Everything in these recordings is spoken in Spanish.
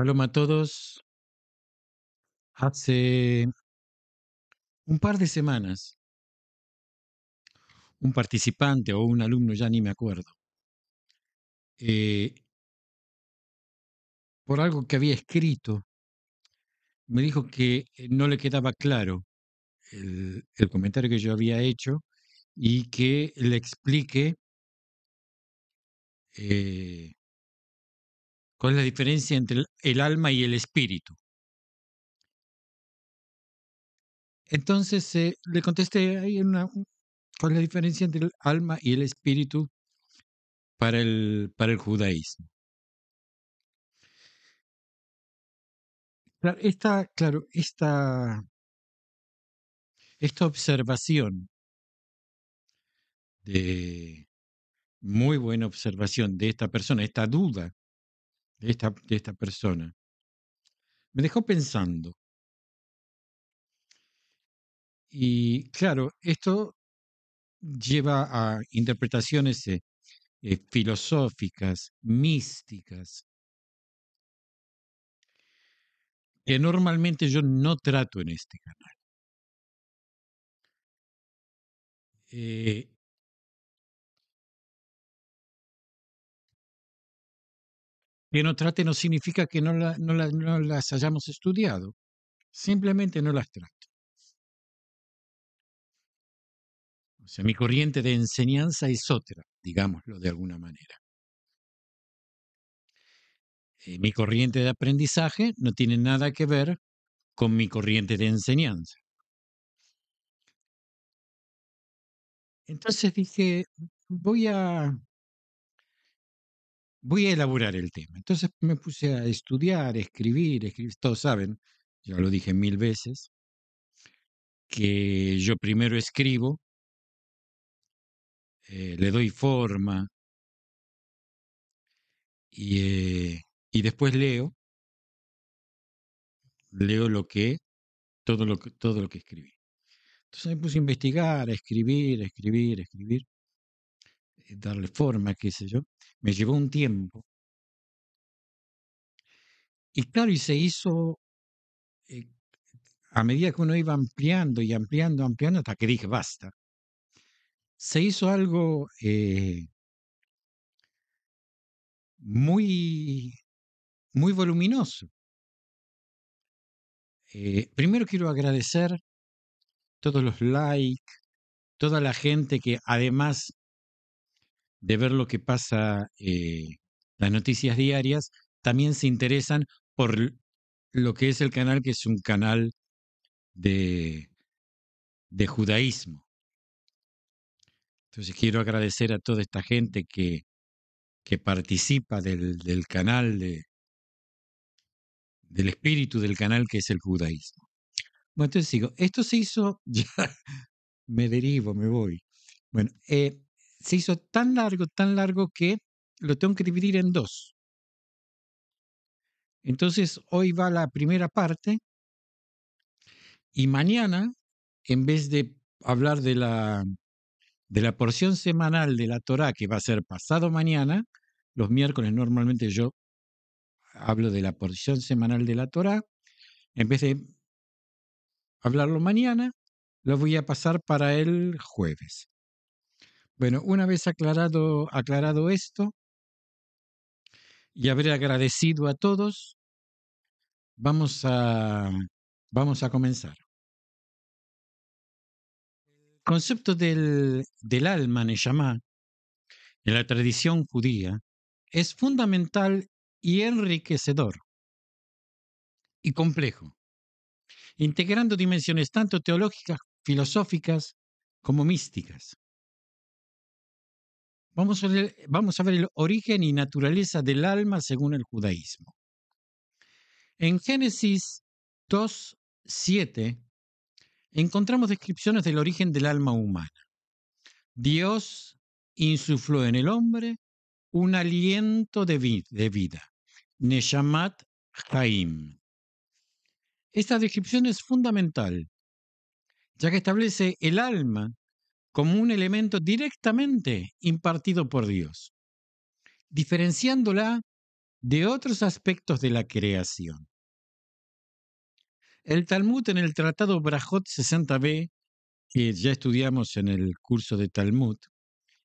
paloma, a todos. Hace un par de semanas, un participante o un alumno, ya ni me acuerdo, eh, por algo que había escrito, me dijo que eh, no le quedaba claro el, comentario que yo había hecho y que le explique eh, ¿Cuál es la diferencia entre el alma y el espíritu? Entonces eh, le contesté, ahí ¿cuál es la diferencia entre el alma y el espíritu para el, para el judaísmo? Esta, claro, esta observación de muy buena observación de esta persona, esta duda de esta, persona, me dejó pensando. Y claro, esto lleva a interpretaciones eh, eh, filosóficas, místicas, que normalmente yo no trato en este canal. Eh, Que no trate no significa que no, las hayamos estudiado. Simplemente no las trato. O sea, mi corriente de enseñanza es otra, digámoslo de alguna manera. Eh, mi corriente de aprendizaje no tiene nada que ver con mi corriente de enseñanza. Entonces dije, voy a voy a elaborar el tema. Entonces me puse a estudiar, escribir, escribir. Todos saben, ya lo dije mil veces, que yo primero escribo, eh, le doy forma eh, y, después leo, leo lo que, todo lo que, todo lo que escribí. Entonces me puse a investigar, a escribir, a escribir, a escribir. Eh, darle forma, qué sé yo, me llevó un tiempo. Y claro, y se hizo eh, a medida que uno iba ampliando y ampliando, ampliando, hasta que dije, basta. Se hizo algo eh, muy, muy voluminoso. primero quiero agradecer todos los likes, toda la gente que además de ver lo que pasa, en eh, las noticias diarias, también se interesan por lo que es el canal, que es un canal de, de judaísmo. Entonces quiero agradecer a toda esta gente que, que participa del, canal, de, del espíritu del canal que es el judaísmo. Bueno, entonces sigo. Esto se hizo, ya me derivo, me voy. Bueno, eh, se hizo tan largo, tan largo que lo tengo que dividir en dos. Entonces, hoy va la primera parte y mañana, en vez de hablar de la, de la porción semanal de la Torah, que va a ser pasado mañana, los miércoles normalmente yo hablo de la porción semanal de la Torah, en vez de hablarlo mañana, lo voy a pasar para el jueves. Bueno, una vez aclarado, aclarado esto y haber agradecido a todos, vamos a, vamos a comenzar. El concepto del, alma, Neshama, en la tradición judía, es fundamental y enriquecedor y complejo, integrando dimensiones tanto teológicas, filosóficas como místicas. Vamos a, ver, el origen y naturaleza del alma según el judaísmo. En Génesis 2, 7, encontramos descripciones del origen del alma humana. Dios insufló en el hombre un aliento de, vida, Neshamat Haim. Esta descripción es fundamental, ya que establece el alma como un elemento directamente impartido por Dios, diferenciándola de otros aspectos de la creación. El Talmud en el Tratado Brajot 60b, que ya estudiamos en el curso de Talmud,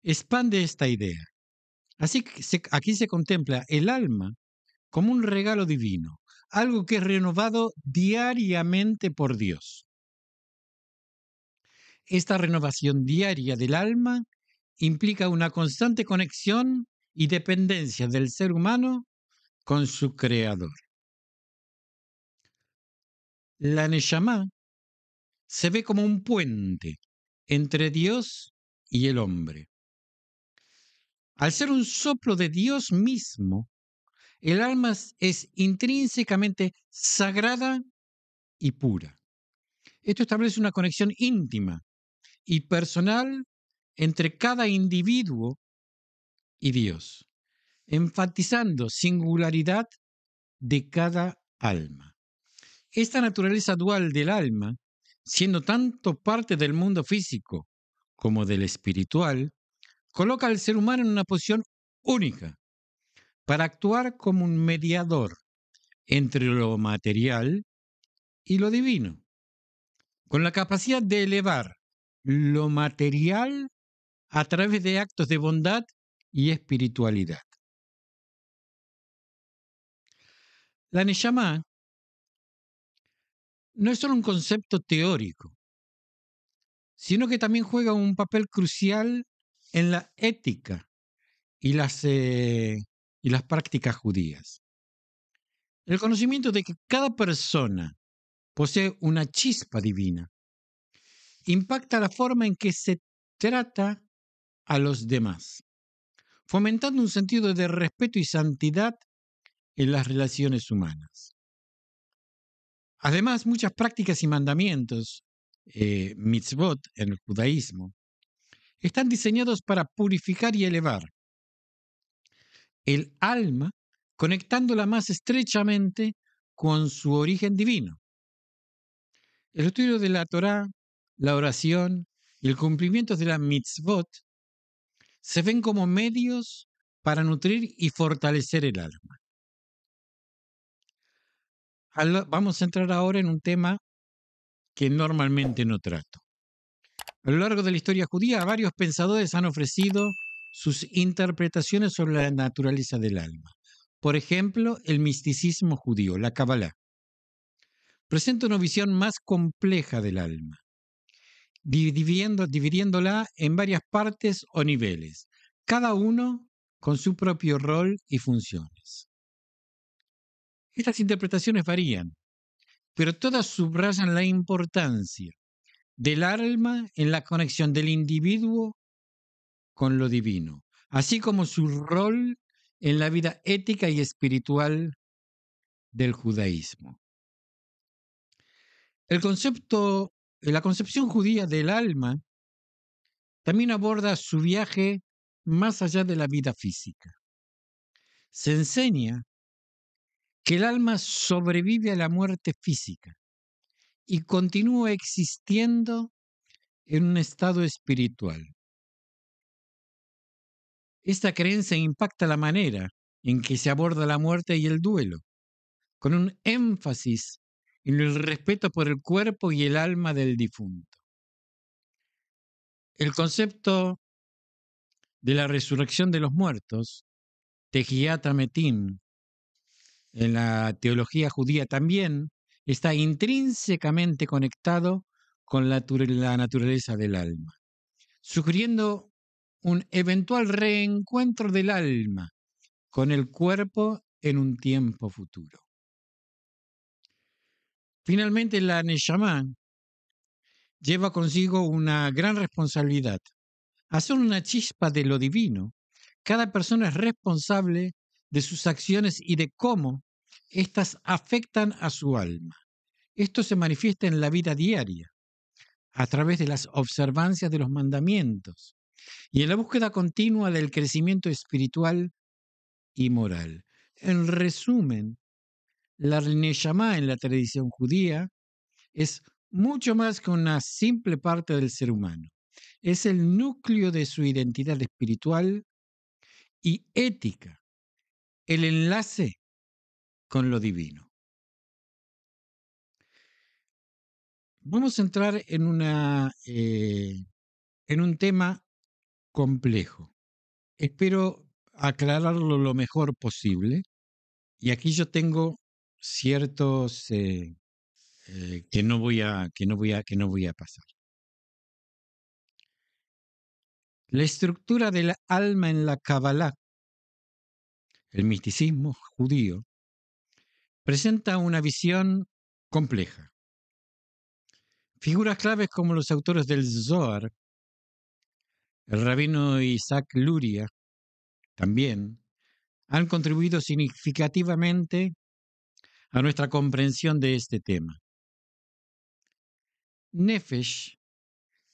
expande esta idea. Así que aquí se contempla el alma como un regalo divino, algo que es renovado diariamente por Dios. Esta renovación diaria del alma implica una constante conexión y dependencia del ser humano con su creador. La Neshama se ve como un puente entre Dios y el hombre. Al ser un soplo de Dios mismo, el alma es intrínsecamente sagrada y pura. Esto establece una conexión íntima y personal entre cada individuo y Dios, enfatizando singularidad de cada alma. Esta naturaleza dual del alma, siendo tanto parte del mundo físico como del espiritual, coloca al ser humano en una posición única para actuar como un mediador entre lo material y lo divino, con la capacidad de elevar lo material a través de actos de bondad y espiritualidad. La Neshama no es solo un concepto teórico, sino que también juega un papel crucial en la ética y las, eh, y las prácticas judías. El conocimiento de que cada persona posee una chispa divina impacta la forma en que se trata a los demás, fomentando un sentido de respeto y santidad en las relaciones humanas. Además, muchas prácticas y mandamientos, eh, mitzvot en el judaísmo, están diseñados para purificar y elevar el alma, conectándola más estrechamente con su origen divino. El estudio de la Torá la oración y el cumplimiento de la mitzvot se ven como medios para nutrir y fortalecer el alma. Vamos a entrar ahora en un tema que normalmente no trato. A lo largo de la historia judía, varios pensadores han ofrecido sus interpretaciones sobre la naturaleza del alma. Por ejemplo, el misticismo judío, la Kabbalah. Presenta una visión más compleja del alma dividiéndola en varias partes o niveles, cada uno con su propio rol y funciones. Estas interpretaciones varían, pero todas subrayan la importancia del alma en la conexión del individuo con lo divino, así como su rol en la vida ética y espiritual del judaísmo. El concepto eh, la concepción judía del alma también aborda su viaje más allá de la vida física. Se enseña que el alma sobrevive a la muerte física y continúa existiendo en un estado espiritual. Esta creencia impacta la manera en que se aborda la muerte y el duelo, con un énfasis en el respeto por el cuerpo y el alma del difunto. El concepto de la resurrección de los muertos, Tejiata Metim, en la teología judía también, está intrínsecamente conectado con la naturaleza del alma, sugiriendo un eventual reencuentro del alma con el cuerpo en un tiempo futuro. Finalmente, la Neshama lleva consigo una gran responsabilidad. Hacer una chispa de lo divino. Cada persona es responsable de sus acciones y de cómo éstas afectan a su alma. Esto se manifiesta en la vida diaria, a través de las observancias de los mandamientos y en la búsqueda continua del crecimiento espiritual y moral. En resumen, la Neshama en la tradición judía es mucho más que una simple parte del ser humano. Es el núcleo de su identidad espiritual y ética, el enlace con lo divino. Vamos a entrar en, una, eh, en un tema complejo. Espero aclararlo lo mejor posible. Y aquí yo tengo ciertos eh, eh, que no voy a que no voy a que no voy a pasar. La estructura del alma en la Kabbalah, el misticismo judío, presenta una visión compleja. Figuras claves como los autores del Zohar, el rabino Isaac Luria, también, han contribuido significativamente a nuestra comprensión de este tema. Nefesh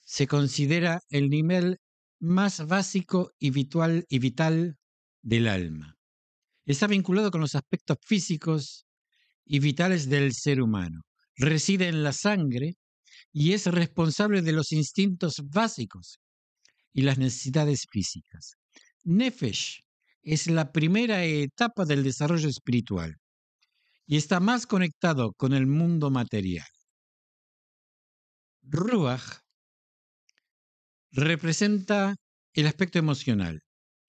se considera el nivel más básico y vital, y vital del alma. Está vinculado con los aspectos físicos y vitales del ser humano. Reside en la sangre y es responsable de los instintos básicos y las necesidades físicas. Nefesh es la primera etapa del desarrollo espiritual y está más conectado con el mundo material. Ruach representa el aspecto emocional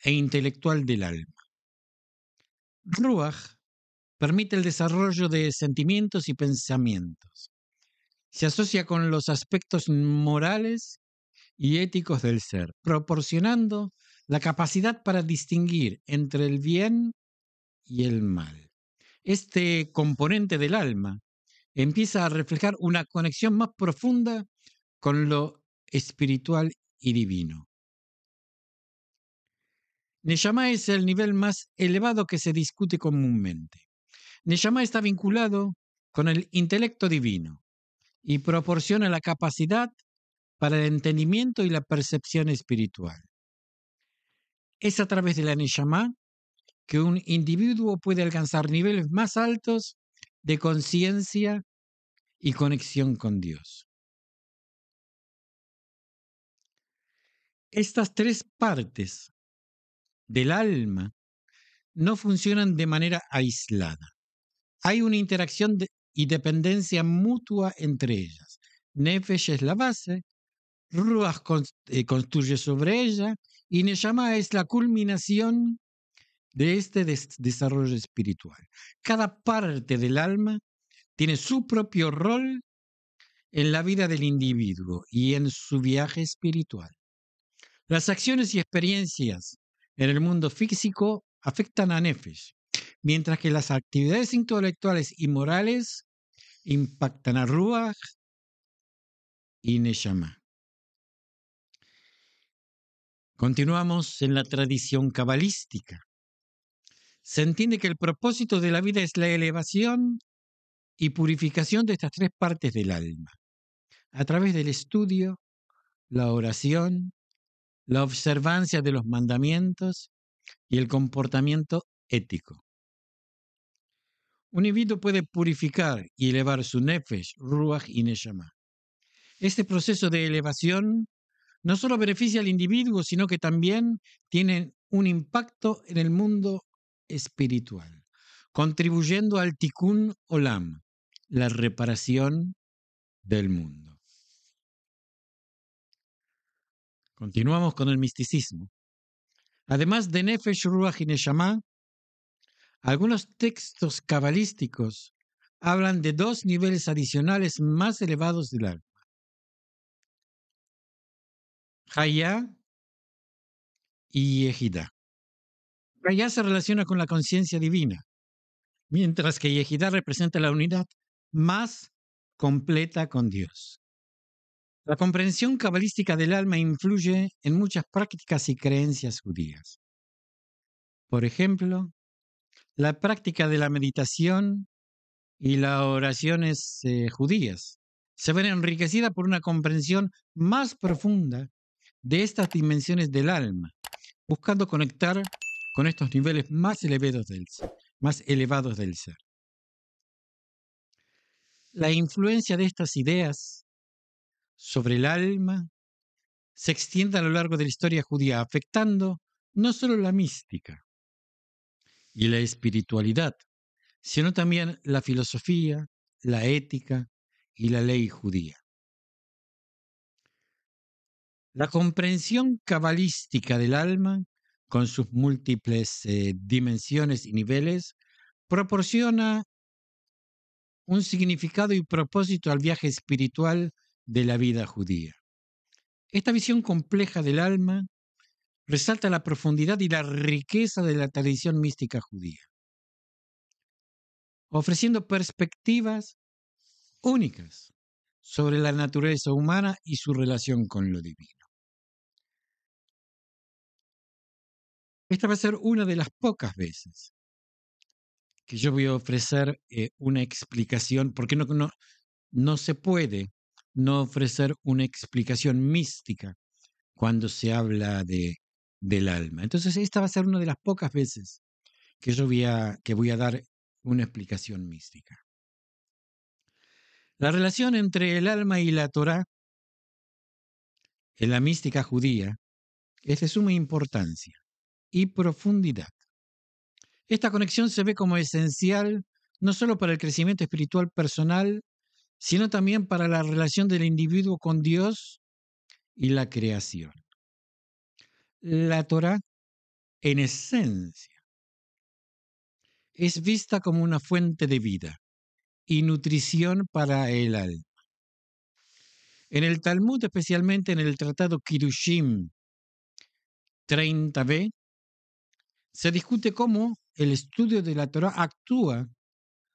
e intelectual del alma. Ruach permite el desarrollo de sentimientos y pensamientos. Se asocia con los aspectos morales y éticos del ser, proporcionando la capacidad para distinguir entre el bien y el mal este componente del alma empieza a reflejar una conexión más profunda con lo espiritual y divino. Neyama es el nivel más elevado que se discute comúnmente. Neyama está vinculado con el intelecto divino y proporciona la capacidad para el entendimiento y la percepción espiritual. Es a través de la Neyama que un individuo puede alcanzar niveles más altos de conciencia y conexión con Dios. Estas tres partes del alma no funcionan de manera aislada. Hay una interacción y dependencia mutua entre ellas. Nefesh es la base, Ruach eh, construye sobre ella y Neyama es la culminación de este desarrollo espiritual. Cada parte del alma tiene su propio rol en la vida del individuo y en su viaje espiritual. Las acciones y experiencias en el mundo físico afectan a Nefesh, mientras que las actividades intelectuales y morales impactan a Ruach y Neshama. Continuamos en la tradición cabalística se entiende que el propósito de la vida es la elevación y purificación de estas tres partes del alma, a través del estudio, la oración, la observancia de los mandamientos y el comportamiento ético. Un individuo puede purificar y elevar su nefesh, ruach y neshama. Este proceso de elevación no solo beneficia al individuo, sino que también tiene un impacto en el mundo espiritual, contribuyendo al tikkun olam, la reparación del mundo. Continuamos con el misticismo. Además de Nefesh Ruach y algunos textos cabalísticos hablan de dos niveles adicionales más elevados del alma. jaya y Yehidah ya se relaciona con la conciencia divina, mientras que Yehidah representa la unidad más completa con Dios. La comprensión cabalística del alma influye en muchas prácticas y creencias judías. Por ejemplo, la práctica de la meditación y las oraciones eh, judías se ven enriquecidas por una comprensión más profunda de estas dimensiones del alma, buscando conectar con estos niveles más elevados del ser. Más elevados del ser. La influencia de estas ideas sobre el alma se extiende a lo largo de la historia judía, afectando no solo la mística y la espiritualidad, sino también la filosofía, la ética y la ley judía. La comprensión cabalística del alma con sus múltiples eh, dimensiones y niveles, proporciona un significado y propósito al viaje espiritual de la vida judía. Esta visión compleja del alma resalta la profundidad y la riqueza de la tradición mística judía, ofreciendo perspectivas únicas sobre la naturaleza humana y su relación con lo divino. Esta va a ser una de las pocas veces que yo voy a ofrecer eh, una explicación, porque no, no, no se puede no ofrecer una explicación mística cuando se habla de, del alma. Entonces, esta va a ser una de las pocas veces que yo voy a, que voy a dar una explicación mística. La relación entre el alma y la Torah, en la mística judía es de suma importancia y profundidad. Esta conexión se ve como esencial no solo para el crecimiento espiritual personal, sino también para la relación del individuo con Dios y la creación. La Torah, en esencia, es vista como una fuente de vida y nutrición para el alma. En el Talmud, especialmente en el tratado Kirushim 30b, se discute cómo el estudio de la Torá actúa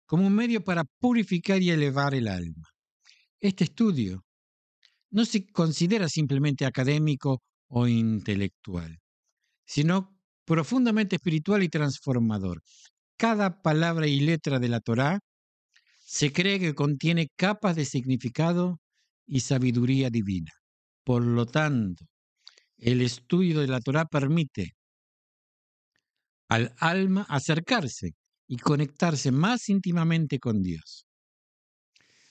como un medio para purificar y elevar el alma. Este estudio no se considera simplemente académico o intelectual, sino profundamente espiritual y transformador. Cada palabra y letra de la Torá se cree que contiene capas de significado y sabiduría divina. Por lo tanto, el estudio de la Torá permite al alma acercarse y conectarse más íntimamente con Dios.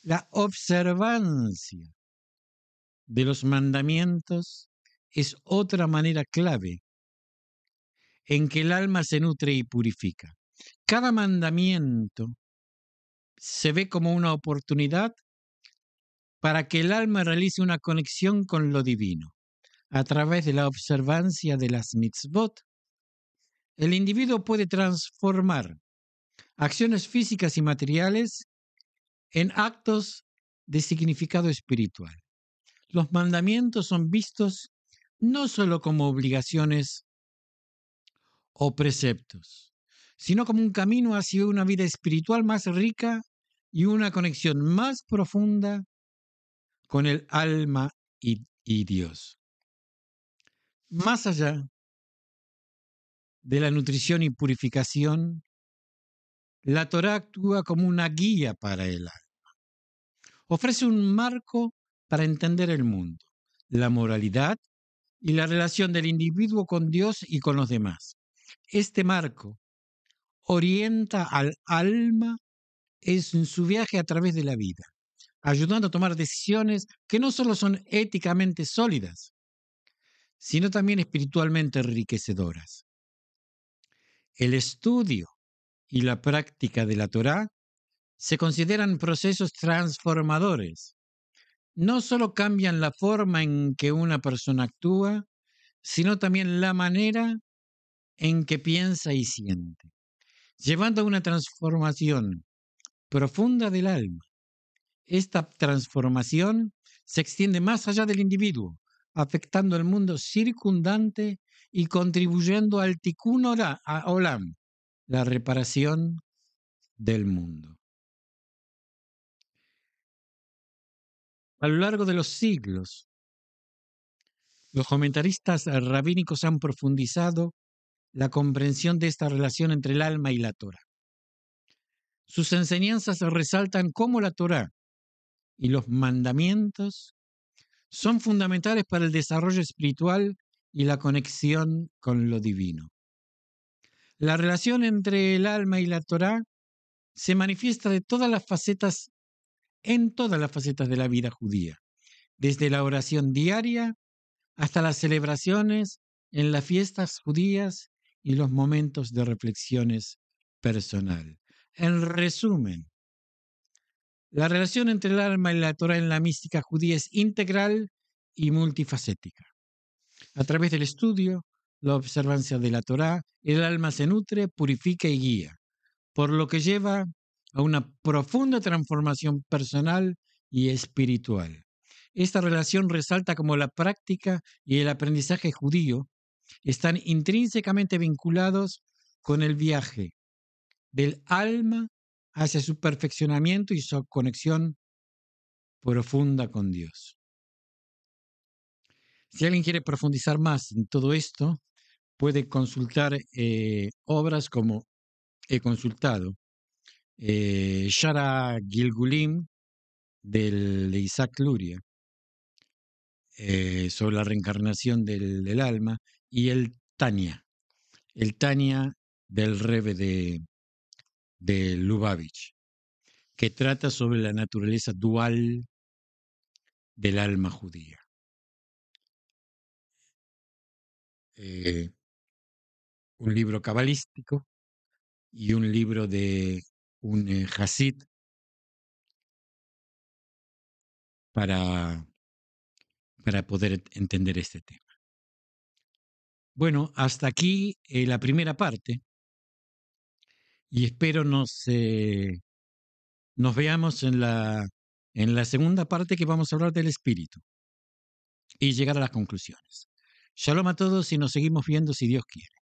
La observancia de los mandamientos es otra manera clave en que el alma se nutre y purifica. Cada mandamiento se ve como una oportunidad para que el alma realice una conexión con lo divino. A través de la observancia de las mitzvot, el individuo puede transformar acciones físicas y materiales en actos de significado espiritual. Los mandamientos son vistos no sólo como obligaciones o preceptos, sino como un camino hacia una vida espiritual más rica y una conexión más profunda con el alma y, y Dios. Más allá de la nutrición y purificación, la Torá actúa como una guía para el alma. Ofrece un marco para entender el mundo, la moralidad y la relación del individuo con Dios y con los demás. Este marco orienta al alma en su viaje a través de la vida, ayudando a tomar decisiones que no solo son éticamente sólidas, sino también espiritualmente enriquecedoras. El estudio y la práctica de la Torá se consideran procesos transformadores. No solo cambian la forma en que una persona actúa, sino también la manera en que piensa y siente, llevando a una transformación profunda del alma. Esta transformación se extiende más allá del individuo afectando al mundo circundante y contribuyendo al tikkun olam, la reparación del mundo. A lo largo de los siglos, los comentaristas rabínicos han profundizado la comprensión de esta relación entre el alma y la Torah. Sus enseñanzas resaltan cómo la Torah y los mandamientos son fundamentales para el desarrollo espiritual y la conexión con lo divino. La relación entre el alma y la Torá se manifiesta de todas las facetas en todas las facetas de la vida judía, desde la oración diaria hasta las celebraciones en las fiestas judías y los momentos de reflexiones personal. En resumen, la relación entre el alma y la Torah en la mística judía es integral y multifacética. A través del estudio, la observancia de la Torá, el alma se nutre, purifica y guía, por lo que lleva a una profunda transformación personal y espiritual. Esta relación resalta como la práctica y el aprendizaje judío están intrínsecamente vinculados con el viaje del alma hacia su perfeccionamiento y su conexión profunda con Dios. Si alguien quiere profundizar más en todo esto, puede consultar eh, obras como he consultado. Eh, Shara Gilgulim del, de Isaac Luria eh, sobre la reencarnación del, alma y el Tania, el Tania del Rebe de, de Lubavitch, que trata sobre la naturaleza dual del alma judía. Eh, un libro cabalístico y un libro de un eh, Hasid para, para poder entender este tema. Bueno, hasta aquí eh, la primera parte y espero nos, eh, nos veamos en la, en la segunda parte que vamos a hablar del espíritu y llegar a las conclusiones. Shalom a todos y nos seguimos viendo si Dios quiere.